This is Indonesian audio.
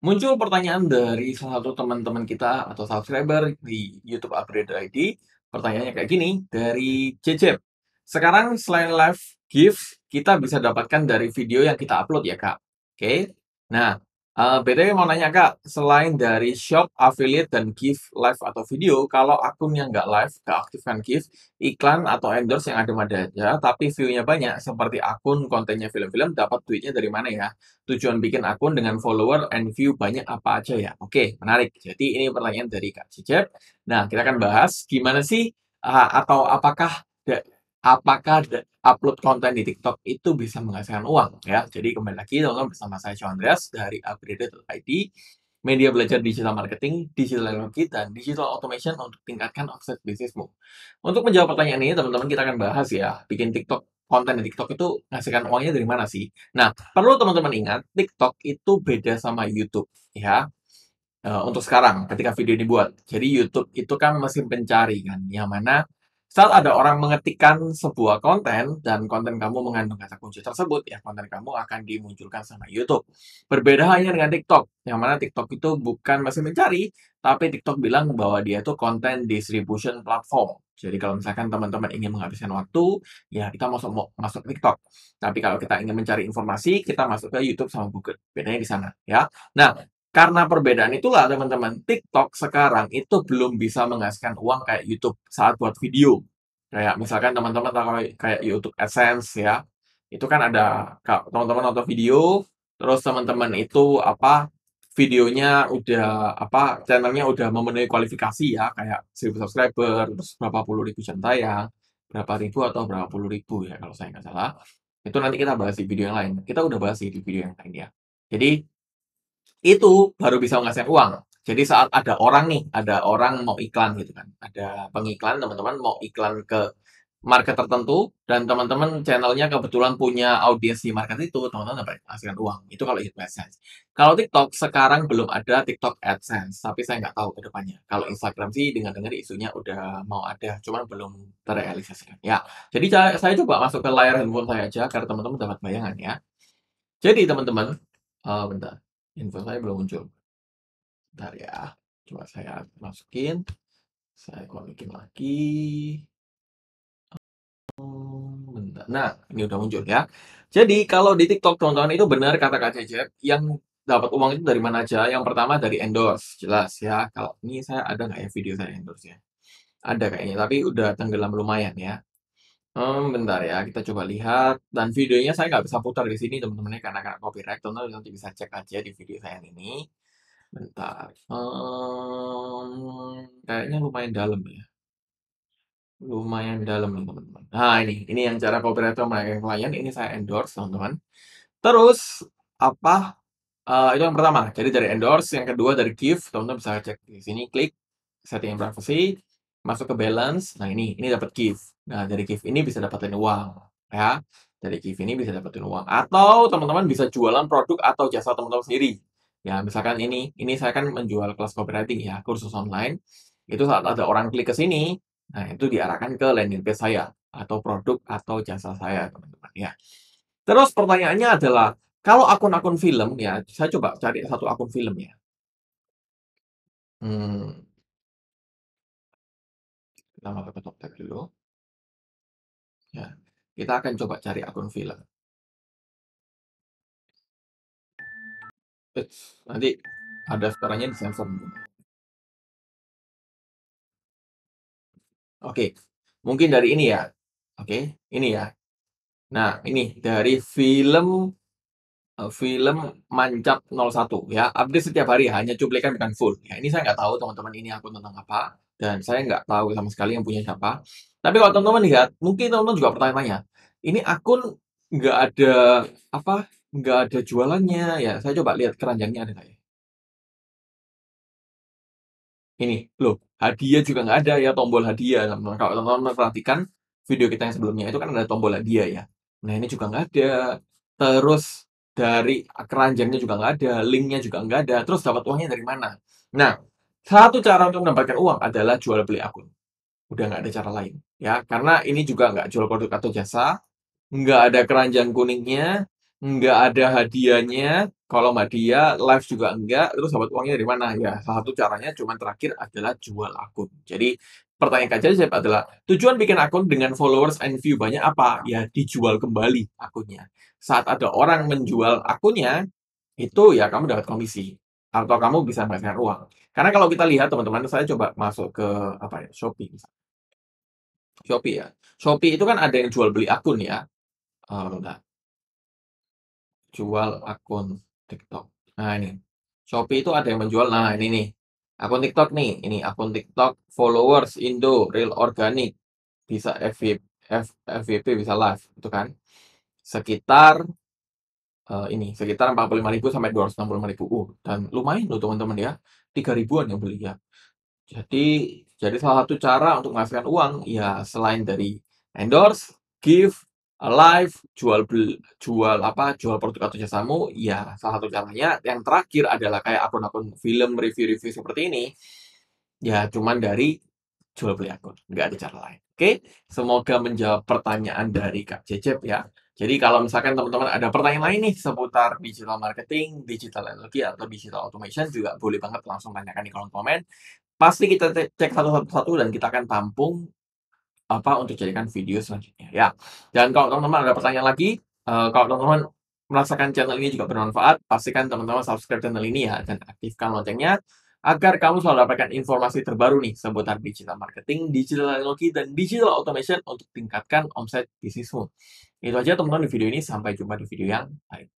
Muncul pertanyaan dari salah satu teman-teman kita atau subscriber di YouTube Upgrade ID. Pertanyaannya kayak gini, dari Cecep. Sekarang selain live gift, kita bisa dapatkan dari video yang kita upload ya, Kak. Oke. Nah, Uh, eh, BTW mau nanya Kak, selain dari shop, affiliate, dan give live atau video, kalau akun yang nggak live, nggak aktifkan gift, iklan atau endorse yang ada-ada aja, tapi view-nya banyak, seperti akun kontennya film-film, dapat duitnya dari mana ya? Tujuan bikin akun dengan follower and view banyak apa aja ya? Oke, menarik. Jadi ini pertanyaan dari Kak Cicep. Nah, kita akan bahas gimana sih eh, atau apakah apakah upload konten di TikTok itu bisa menghasilkan uang ya. Jadi kembali lagi teman-teman bersama saya Joe Andreas dari upgrade.id media belajar digital marketing, digital teknologi, dan digital automation untuk tingkatkan offset bisnismu. Untuk menjawab pertanyaan ini, teman-teman kita akan bahas ya, bikin TikTok konten di TikTok itu ngasihkan uangnya dari mana sih? Nah, perlu teman-teman ingat, TikTok itu beda sama YouTube ya. Uh, untuk sekarang, ketika video dibuat, jadi YouTube itu kan mesin pencari kan, yang mana saat ada orang mengetikkan sebuah konten dan konten kamu mengandung kata kunci tersebut, ya konten kamu akan dimunculkan sama YouTube. Berbeda hanya dengan TikTok, yang mana TikTok itu bukan masih mencari, tapi TikTok bilang bahwa dia itu konten distribution platform. Jadi kalau misalkan teman-teman ingin menghabiskan waktu, ya kita masuk masuk TikTok. Tapi kalau kita ingin mencari informasi, kita masuk ke YouTube sama Google. Bedanya di sana, ya. Nah, karena perbedaan itulah teman-teman, TikTok sekarang itu belum bisa menghasilkan uang kayak YouTube saat buat video. Kayak misalkan teman-teman tahu kayak YouTube AdSense ya, itu kan ada teman-teman nonton video, terus teman-teman itu apa videonya udah apa channelnya udah memenuhi kualifikasi ya kayak 1000 subscriber terus berapa puluh ribu jam tayang berapa ribu atau berapa puluh ribu ya kalau saya nggak salah itu nanti kita bahas di video yang lain kita udah bahas di video yang lain ya jadi itu baru bisa menghasilkan uang. Jadi saat ada orang nih, ada orang mau iklan gitu kan, ada pengiklan teman-teman mau iklan ke market tertentu dan teman-teman channelnya kebetulan punya audiens di market itu, teman-teman dapat hasilkan uang. Itu kalau AdSense. Kalau TikTok sekarang belum ada TikTok AdSense, tapi saya nggak tahu ke depannya. Kalau Instagram sih dengan dengar isunya udah mau ada, cuman belum terrealisasikan. Ya, jadi saya coba masuk ke layar handphone saya aja agar teman-teman dapat bayangan ya. Jadi teman-teman, uh, bentar. Info saya belum muncul. Bentar ya. Coba saya masukin. Saya konekin lagi. Hmm, bentar. Nah, ini udah muncul ya. Jadi kalau di TikTok teman-teman itu benar kata Kak Cecep, yang dapat uang itu dari mana aja? Yang pertama dari endorse, jelas ya. Kalau ini saya ada nggak ya video saya endorse ya? Ada kayaknya, tapi udah tenggelam lumayan ya bentar ya, kita coba lihat, dan videonya saya nggak bisa putar di sini teman-teman ya, karena kena copyright, teman-teman nanti bisa cek aja di video saya yang ini. Bentar, kayaknya lumayan dalam ya. Lumayan dalam teman-teman. Nah ini, ini yang cara copywriter yang klien, ini saya endorse teman-teman. Terus, apa, Uh, itu yang pertama, jadi dari endorse, yang kedua dari gift, teman-teman bisa cek di sini, klik, setting privacy masuk ke balance. Nah, ini ini dapat gift. Nah, dari gift ini bisa dapatin uang, ya. Dari gift ini bisa dapatin uang. Atau teman-teman bisa jualan produk atau jasa teman-teman sendiri. Ya, misalkan ini, ini saya kan menjual kelas copywriting ya, kursus online. Itu saat ada orang klik ke sini, nah itu diarahkan ke landing page saya atau produk atau jasa saya, teman-teman ya. Terus pertanyaannya adalah kalau akun-akun film ya, saya coba cari satu akun film ya. Hmm, nama pakai Tab dulu. Ya, kita akan coba cari akun film. nanti ada sekarangnya di sensor. Oke, mungkin dari ini ya. Oke, ini ya. Nah, ini dari film eh, film Mancap 01 ya. Update setiap hari hanya cuplikan bukan full. Ya, ini saya nggak tahu teman-teman ini akun tentang apa dan saya nggak tahu sama sekali yang punya siapa. Tapi kalau teman-teman lihat, mungkin teman-teman juga pertanyaannya, ini akun nggak ada apa, nggak ada jualannya ya. Saya coba lihat keranjangnya ada nggak ya? Ini loh, hadiah juga nggak ada ya, tombol hadiah. Nah, kalau teman-teman perhatikan video kita yang sebelumnya itu kan ada tombol hadiah ya. Nah ini juga nggak ada. Terus dari keranjangnya juga nggak ada, linknya juga nggak ada. Terus dapat uangnya dari mana? Nah, satu cara untuk mendapatkan uang adalah jual beli akun. Udah nggak ada cara lain. ya Karena ini juga nggak jual produk atau jasa, nggak ada keranjang kuningnya, nggak ada hadiahnya. Kalau dia live juga enggak. Terus dapat uangnya dari mana? Ya, salah satu caranya cuman terakhir adalah jual akun. Jadi, pertanyaan kajian saya adalah, tujuan bikin akun dengan followers and view banyak apa? Ya, dijual kembali akunnya. Saat ada orang menjual akunnya, itu ya kamu dapat komisi atau kamu bisa menghasilkan uang. Karena kalau kita lihat teman-teman, saya coba masuk ke apa ya Shopee. Shopee ya. Shopee itu kan ada yang jual beli akun ya. Uh, enggak. Jual akun TikTok. Nah ini. Shopee itu ada yang menjual. Nah ini nih. Akun TikTok nih. Ini akun TikTok followers Indo real organic. Bisa FVP, F, FVP bisa live. Itu kan. Sekitar uh, ini sekitar 45.000 sampai 265.000 uh, dan lumayan loh teman-teman ya 3.000an yang beli ya jadi jadi salah satu cara untuk menghasilkan uang ya selain dari endorse give, live jual beli, jual apa jual produk atau jasamu ya salah satu caranya yang terakhir adalah kayak akun-akun film review-review seperti ini ya cuman dari jual beli akun nggak ada cara lain oke semoga menjawab pertanyaan dari Kak Cecep ya jadi kalau misalkan teman-teman ada pertanyaan lain nih seputar digital marketing, digital energy atau digital automation juga boleh banget langsung tanyakan di kolom komen. Pasti kita cek satu-satu dan kita akan tampung apa untuk jadikan video selanjutnya ya. Dan kalau teman-teman ada pertanyaan lagi, eh, kalau teman-teman merasakan channel ini juga bermanfaat, pastikan teman-teman subscribe channel ini ya dan aktifkan loncengnya agar kamu selalu mendapatkan informasi terbaru nih seputar digital marketing, digital teknologi, dan digital automation untuk tingkatkan omset bisnismu. Itu aja teman-teman di video ini, sampai jumpa di video yang lain.